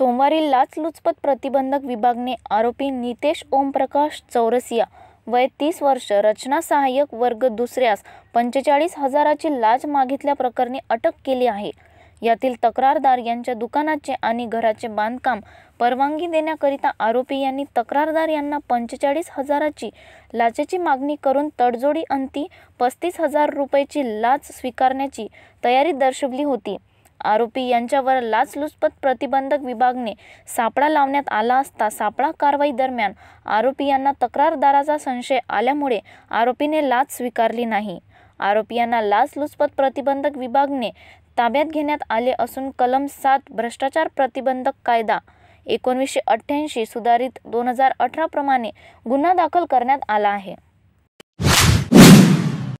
सोमवारी लाचलुचपत प्रतिबंधक विभागने आरोपी नितेश ओमप्रकाश चौरसिया वय तीस वर्ष रचना सहाय्यक वर्ग दुसऱ्यास पंचेचाळीस हजाराची लाच मागितल्याप्रकरणी अटक केली आहे यातील तक्रारदार यांच्या दुकानाचे आणि घराचे बांधकाम परवानगी देण्याकरिता आरोपी यांनी तक्रारदार यांना पंचेचाळीस हजाराची लाचेची मागणी करून तडजोडी अंती पस्तीस हजार रुपयाची लाच स्वीकारण्याची तयारी दर्शवली होती आरोपी यांच्यावर लाचलुचपत प्रतिबंधक विभागने सापळा लावण्यात आला असता सापळा कारवाई दरम्यान आरोपी यांना तक्रारदाराचा संशय आल्यामुळे आरोपीने लाच स्वीकारली नाही आरोपी यांना लाचलुचपत प्रतिबंधक विभागने ताब्यात घेण्यात आले असून कलम सात भ्रष्टाचार प्रतिबंधक कायदा एकोणीसशे अठ्ठ्याऐंशी सुधारित दोन हजार अठराप्रमाणे गुन्हा दाखल करण्यात आला आहे